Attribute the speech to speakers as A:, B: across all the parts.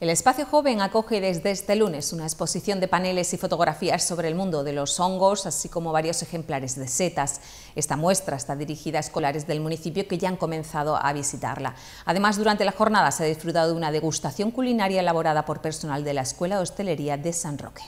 A: El Espacio Joven acoge desde este lunes una exposición de paneles y fotografías sobre el mundo de los hongos, así como varios ejemplares de setas. Esta muestra está dirigida a escolares del municipio que ya han comenzado a visitarla. Además, durante la jornada se ha disfrutado de una degustación culinaria elaborada por personal de la Escuela de Hostelería de San Roque.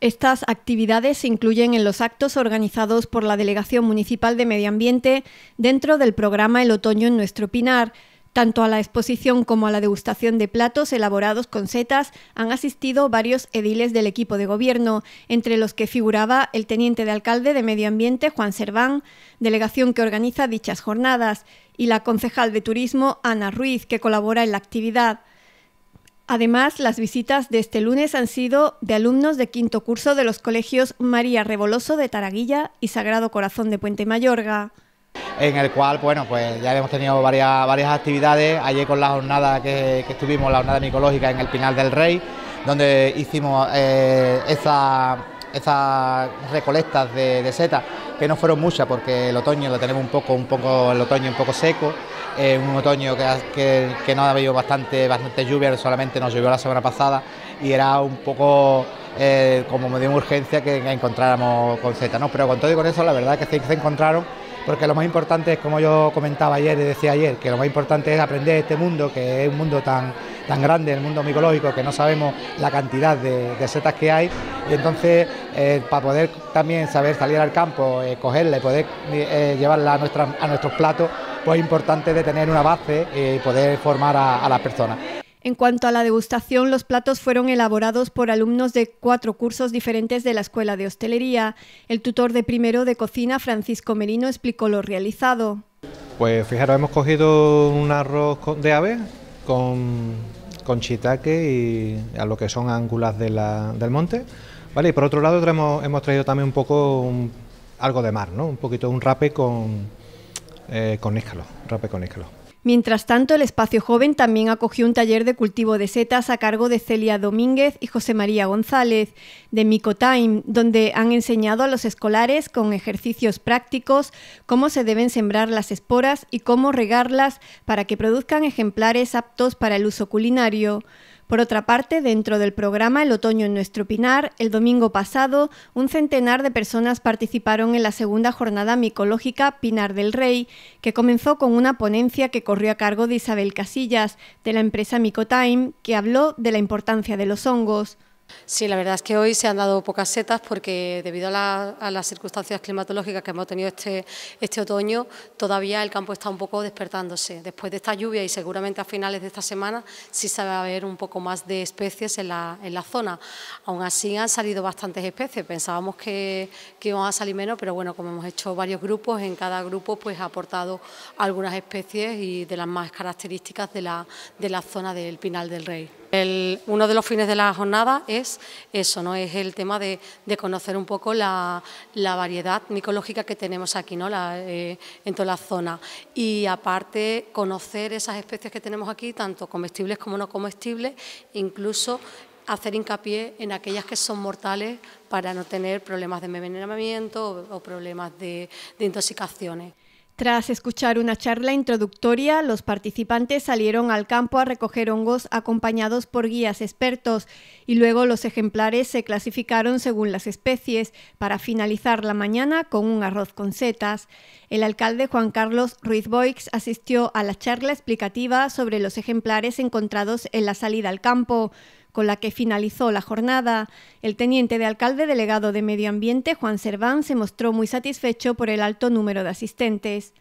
B: Estas actividades se incluyen en los actos organizados por la Delegación Municipal de Medio Ambiente dentro del programa El Otoño en Nuestro Pinar, tanto a la exposición como a la degustación de platos elaborados con setas han asistido varios ediles del equipo de gobierno, entre los que figuraba el teniente de alcalde de Medio Ambiente, Juan Serván, delegación que organiza dichas jornadas, y la concejal de Turismo, Ana Ruiz, que colabora en la actividad. Además, las visitas de este lunes han sido de alumnos de quinto curso de los colegios María Revoloso de Taraguilla y Sagrado Corazón de Puente Mayorga
C: en el cual, bueno, pues ya hemos tenido varias, actividades, ayer con la jornada que, estuvimos, la jornada micológica en el Pinal del Rey, donde hicimos eh, esas recolectas de, setas, que no fueron muchas porque el otoño lo tenemos un poco, un poco, el otoño un poco seco, eh, un otoño que, no ha habido bastante, bastante lluvia, solamente nos llovió la semana pasada y era un poco eh, como medio de urgencia que, encontráramos con setas, ¿no? Pero con todo y con eso la verdad es que se encontraron porque lo más importante es, como yo comentaba ayer y decía ayer, que lo más importante es aprender este mundo, que es un mundo tan, tan grande, el mundo micológico, que no sabemos la cantidad de, setas que hay, y entonces eh, para poder también saber salir al campo, eh, cogerla y poder eh, llevarla a, nuestros platos, pues es importante de tener una base y poder formar a las personas.
B: En cuanto a la degustación, los platos fueron elaborados por alumnos de cuatro cursos diferentes de la Escuela de Hostelería. El tutor de primero de cocina, Francisco Merino, explicó lo realizado.
C: Pues fijaros, hemos cogido un arroz de ave con, chitaque y a lo que son ángulas del monte. Vale, y por otro lado hemos traído también un poco algo de mar, ¿no? un poquito un rape con, eh, rape con
B: Mientras tanto, el Espacio Joven también acogió un taller de cultivo de setas a cargo de Celia Domínguez y José María González, de Micotime, donde han enseñado a los escolares con ejercicios prácticos cómo se deben sembrar las esporas y cómo regarlas para que produzcan ejemplares aptos para el uso culinario. Por otra parte, dentro del programa El Otoño en Nuestro Pinar, el domingo pasado, un centenar de personas participaron en la segunda jornada micológica Pinar del Rey, que comenzó con una ponencia que corrió a cargo de Isabel Casillas, de la empresa Micotime, que habló de la importancia de los hongos.
A: Sí, la verdad es que hoy se han dado pocas setas porque debido a, las circunstancias climatológicas que hemos tenido este, este, otoño, todavía el campo está un poco despertándose. Después de esta lluvia y seguramente a finales de esta semana sí se va a ver un poco más de especies en la, en la zona. Aún así han salido bastantes especies, pensábamos que, que iban a salir menos, pero bueno, como hemos hecho varios grupos, en cada grupo pues ha aportado algunas especies y de las más características de la, de la zona del Pinal del Rey uno de los fines de la jornada es eso, ¿no? es el tema de, conocer un poco la, variedad micológica que tenemos aquí ¿no? Eh, en toda la zona y aparte conocer esas especies que tenemos aquí, tanto comestibles como no comestibles, incluso hacer hincapié en aquellas que son mortales para no tener problemas de envenenamiento o, problemas de intoxicaciones.
B: Tras escuchar una charla introductoria, los participantes salieron al campo a recoger hongos acompañados por guías expertos y luego los ejemplares se clasificaron según las especies para finalizar la mañana con un arroz con setas. El alcalde Juan Carlos Ruiz Boix asistió a la charla explicativa sobre los ejemplares encontrados en la salida al campo con la que finalizó la jornada. El teniente de alcalde delegado de Medio Ambiente, Juan Serván, se mostró muy satisfecho por el alto número de asistentes.